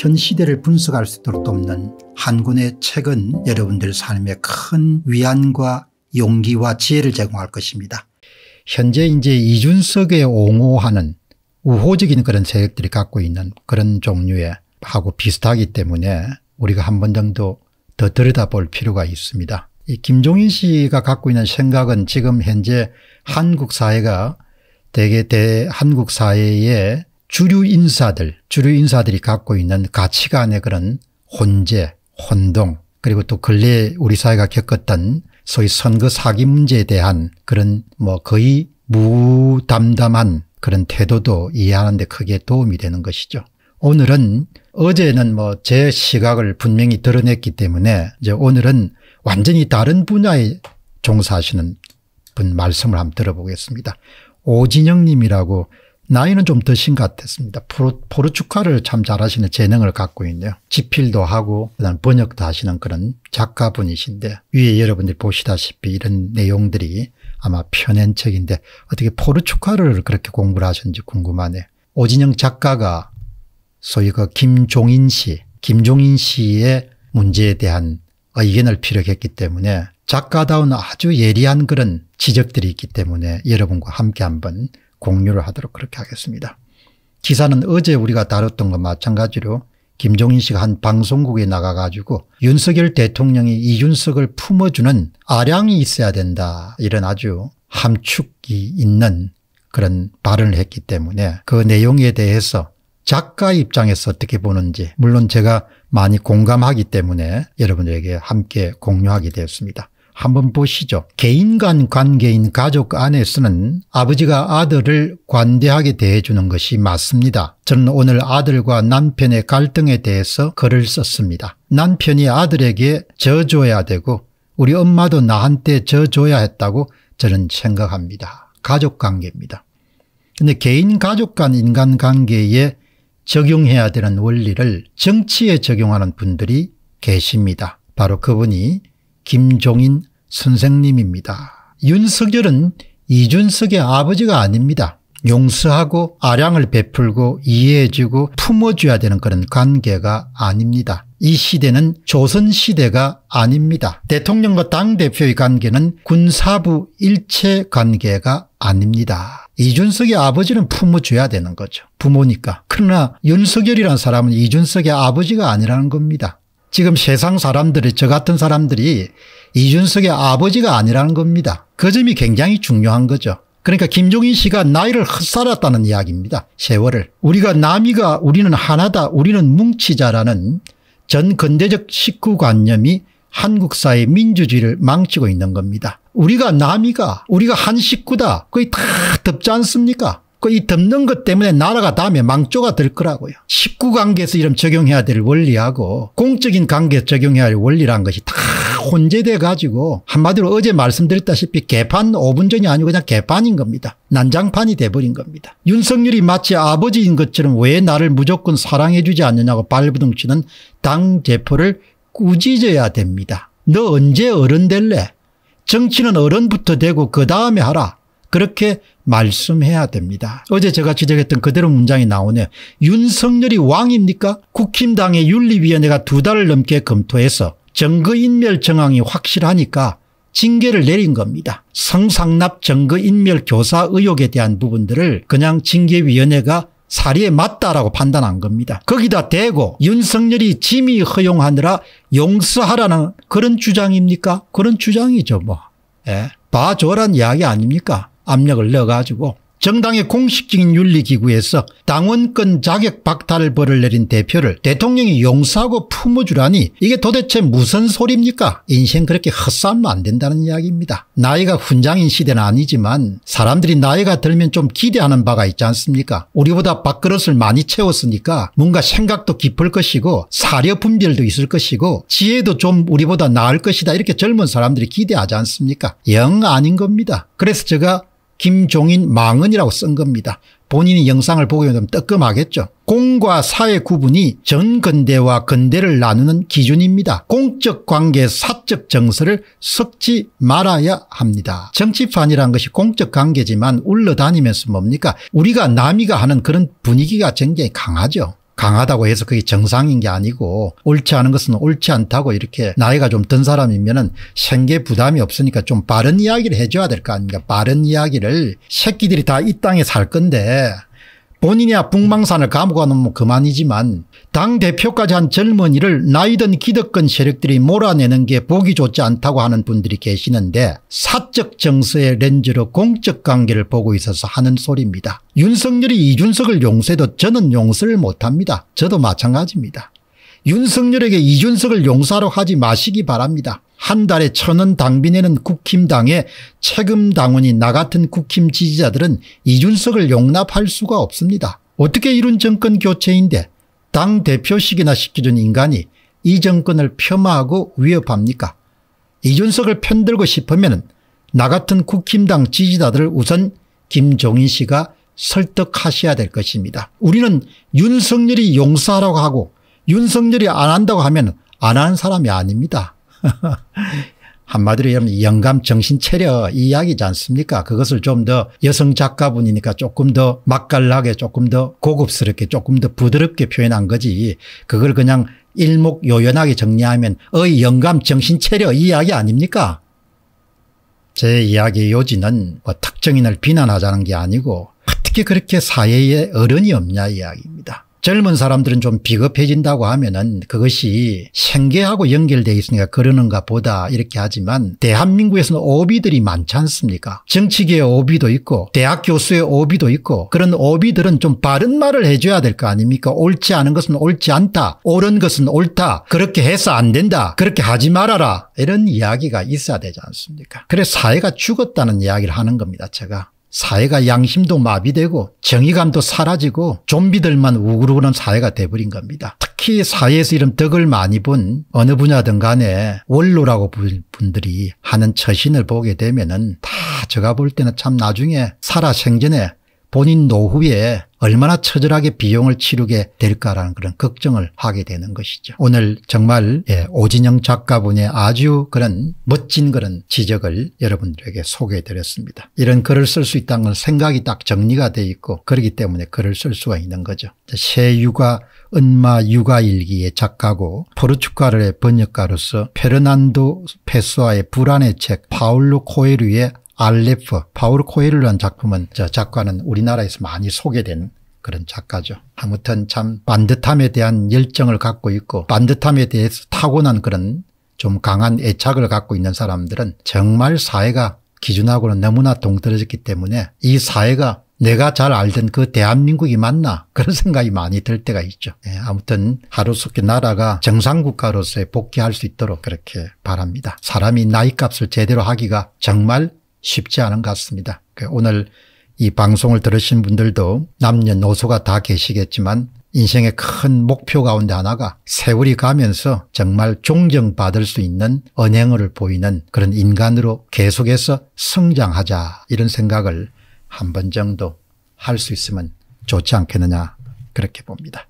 현 시대를 분석할 수 있도록 돕는 한 권의 책은 여러분들 삶에 큰 위안과 용기와 지혜를 제공할 것입니다. 현재 이제 이준석의 옹호하는 우호적인 그런 세력들이 갖고 있는 그런 종류의 하고 비슷하기 때문에 우리가 한 번 정도 더 들여다볼 필요가 있습니다. 이 김종인 씨가 갖고 있는 생각은 지금 현재 한국 사회가 대개 대 한국 사회의 주류 인사들 주류 인사들이 갖고 있는 가치관의 그런 혼재 혼동 그리고 또 근래 우리 사회가 겪었던 소위 선거 사기 문제에 대한 그런 뭐 거의 무담담한 그런 태도도 이해하는 데 크게 도움이 되는 것이죠. 오늘은 어제는 뭐 제 시각을 분명히 드러냈기 때문에 이제 오늘은 완전히 다른 분야에 종사하시는 분 말씀을 한번 들어보겠습니다. 오진영 님이라고 나이는 좀 드신 것 같았습니다. 포르, 포르투갈을 참 잘하시는 재능을 갖고 있네요. 지필도 하고 그다음 번역도 하시는 그런 작가분이신데 위에 여러분들이 보시다시피 이런 내용들이 아마 펴낸 책인데 어떻게 포르투갈을 그렇게 공부를 하셨는지 궁금하네요. 오진영 작가가 소위 그 김종인 씨, 김종인 씨의 문제에 대한 의견을 피력했기 때문에 작가다운 아주 예리한 그런 지적들이 있기 때문에 여러분과 함께 한번 공유를 하도록 그렇게 하겠습니다. 기사는 어제 우리가 다뤘던 것 마찬가지로 김종인 씨가 한 방송국에 나가가지고 윤석열 대통령이 이윤석을 품어주는 아량이 있어야 된다 이런 아주 함축이 있는 그런 발언을 했기 때문에 그 내용에 대해서 작가 입장에서 어떻게 보는지 물론 제가 많이 공감하기 때문에 여러분들에게 함께 공유하게 되었습니다. 한번 보시죠. 개인 간 관계인 가족 안에서는 아버지가 아들을 관대하게 대해주는 것이 맞습니다. 저는 오늘 아들과 남편의 갈등에 대해서 글을 썼습니다. 남편이 아들에게 져줘야 되고 우리 엄마도 나한테 져줘야 했다고 저는 생각합니다. 가족관계입니다. 근데 개인 가족 간 인간관계에 적용해야 되는 원리를 정치에 적용하는 분들이 계십니다. 바로 그분이 김종인 선생님입니다. 윤석열은 이준석의 아버지가 아닙니다. 용서하고 아량을 베풀고 이해해주고 품어줘야 되는 그런 관계가 아닙니다. 이 시대는 조선시대가 아닙니다. 대통령과 당대표의 관계는 군사부 일체 관계가 아닙니다. 이준석의 아버지는 품어줘야 되는 거죠. 부모니까. 그러나 윤석열이라는 사람은 이준석의 아버지가 아니라는 겁니다. 지금 세상 사람들이 저 같은 사람들이 이준석의 아버지가 아니라는 겁니다. 그 점이 굉장히 중요한 거죠. 그러니까 김종인 씨가 나이를 헛살았다는 이야기입니다. 세월을. 우리가 남이가 우리는 하나다 우리는 뭉치자라는 전 근대적 식구관념이 한국 사회 민주주의를 망치고 있는 겁니다. 우리가 남이가 우리가 한 식구다 거의 다 덥지 않습니까 그이 덮는 것 때문에 나라가 다음에 망조가 될 거라고요. 19관계에서 이런 적용해야 될 원리하고 공적인 관계에 적용해야 할원리라는 것이 다 혼재돼 가지고 한마디로 어제 말씀드렸다시피 개판 5분 전이 아니고 그냥 개판인 겁니다. 난장판이 돼버린 겁니다. 윤석열이 마치 아버지인 것처럼 왜 나를 무조건 사랑해 주지 않느냐고 발부둥치는 당 제포를 꾸짖어야 됩니다. 너 언제 어른 될래? 정치는 어른부터 되고 그 다음에 하라. 그렇게 말씀해야 됩니다. 어제 제가 지적했던 그대로 문장이 나오네요. 윤석열이 왕입니까? 국힘당의 윤리위원회가 두 달을 넘게 검토해서 정거인멸 정황이 확실하니까 징계를 내린 겁니다. 성상납 정거인멸 교사 의혹에 대한 부분들을 그냥 징계위원회가 사리에 맞다라고 판단한 겁니다. 거기다 대고 윤석열이 짐이 허용하느라 용서하라는 그런 주장입니까? 그런 주장이죠 뭐. 예. 바조란 이야기 아닙니까? 압력을 넣어가지고 정당의 공식적인 윤리기구에서 당원권 자격 박탈 벌을 내린 대표를 대통령이 용서하고 품어주라니 이게 도대체 무슨 소리입니까 인생 그렇게 헛살면 안 된다는 이야기입니다. 나이가 훈장인 시대는 아니지만 사람들이 나이가 들면 좀 기대하는 바가 있지 않습니까 우리보다 밥그릇을 많이 채웠으니까 뭔가 생각도 깊을 것이고 사려 분별도 있을 것이고 지혜도 좀 우리보다 나을 것이다 이렇게 젊은 사람들이 기대하지 않습니까 영 아닌 겁니다. 그래서 제가 김종인 망언이라고 쓴 겁니다. 본인이 영상을 보게 되면 뜨끔하겠죠. 공과 사의 구분이 전근대와 근대를 나누는 기준입니다. 공적 관계 사적 정서를 섞지 말아야 합니다. 정치판이란 것이 공적 관계지만 울러다니면서 뭡니까 우리가 남이가 하는 그런 분위기가 굉장히 강하죠. 강하다고 해서 그게 정상인 게 아니고 옳지 않은 것은 옳지 않다고 이렇게 나이가 좀 든 사람이면 은 생계 부담이 없으니까 좀 바른 이야기를 해줘야 될 거 아닙니까 바른 이야기를 새끼들이 다 이 땅에 살 건데 본인이야 북망산을 감옥에 놓으면 그만이지만 당대표까지 한 젊은이를 나이든 기득권 세력들이 몰아내는 게 보기 좋지 않다고 하는 분들이 계시는데 사적 정서의 렌즈로 공적 관계를 보고 있어서 하는 소리입니다. 윤석열이 이준석을 용서해도 저는 용서를 못합니다. 저도 마찬가지입니다. 윤석열에게 이준석을 용사로 하지 마시기 바랍니다. 한 달에 천 원 당비내는 국힘당의 책임 당원인 나 같은 국힘 지지자들은 이준석을 용납할 수가 없습니다. 어떻게 이룬 정권 교체인데 당 대표식이나 시키준 인간이 이 정권을 폄하하고 위협합니까? 이준석을 편들고 싶으면 나 같은 국힘당 지지자들을 우선 김종인 씨가 설득하셔야 될 것입니다. 우리는 윤석열이 용사라고 하고 윤석열이 안 한다고 하면 안 하는 사람이 아닙니다. 한마디로 이런 영감 정신 체력 이야기지 않습니까? 그것을 좀 더 여성 작가분이니까 조금 더 맛깔나게 조금 더 고급스럽게 조금 더 부드럽게 표현한 거지 그걸 그냥 일목요연하게 정리하면 어이 영감 정신 체력 이야기 아닙니까? 제 이야기의 요지는 뭐 특정인을 비난하자는 게 아니고 어떻게 그렇게 사회에 어른이 없냐 이야기입니다. 젊은 사람들은 좀 비겁해진다고 하면은 그것이 생계하고 연결되어 있으니까 그러는가 보다 이렇게 하지만 대한민국에서는 오비들이 많지 않습니까 정치계의 오비도 있고 대학 교수의 오비도 있고 그런 오비들은 좀 바른 말을 해줘야 될 거 아닙니까 옳지 않은 것은 옳지 않다 옳은 것은 옳다 그렇게 해서 안 된다 그렇게 하지 말아라 이런 이야기가 있어야 되지 않습니까 그래서 사회가 죽었다는 이야기를 하는 겁니다 제가 사회가 양심도 마비되고 정의감도 사라지고 좀비들만 우그르는 사회가 돼버린 겁니다. 특히 사회에서 이런 덕을 많이 본 어느 분야든 간에 원로라고 부르 분들이 하는 처신을 보게 되면 은다 제가 볼 때는 참 나중에 살아생전에 본인 노후에 얼마나 처절하게 비용을 치르게 될까라는 그런 걱정을 하게 되는 것이죠. 오늘 정말 예, 오진영 작가분의 아주 그런 멋진 그런 지적을 여러분들에게 소개해드렸습니다. 이런 글을 쓸 수 있다는 건 생각이 딱 정리가 돼 있고 그렇기 때문에 글을 쓸 수가 있는 거죠. 새유가 은마 육아일기의 작가고 포르투갈의 번역가로서 페르난도 페소아의 불안의 책파울루 코에류의 알레프 파울 코엘로란 작품은 저 작가는 우리나라에서 많이 소개된 그런 작가죠. 아무튼 참 반듯함에 대한 열정을 갖고 있고 반듯함에 대해서 타고난 그런 좀 강한 애착을 갖고 있는 사람들은 정말 사회가 기준하고는 너무나 동떨어졌기 때문에 이 사회가 내가 잘 알던 그 대한민국이 맞나 그런 생각이 많이 들 때가 있죠. 네, 아무튼 하루속히 나라가 정상국가로서 복귀할 수 있도록 그렇게 바랍니다. 사람이 나이값을 제대로 하기가 정말 쉽지 않은 것 같습니다. 그 오늘 이 방송을 들으신 분들도 남녀노소가 다 계시겠지만 인생의 큰 목표 가운데 하나가 세월이 가면서 정말 존경받을 수 있는 언행을 보이는 그런 인간으로 계속해서 성장하자 이런 생각을 한 번 정도 할 수 있으면 좋지 않겠느냐 그렇게 봅니다.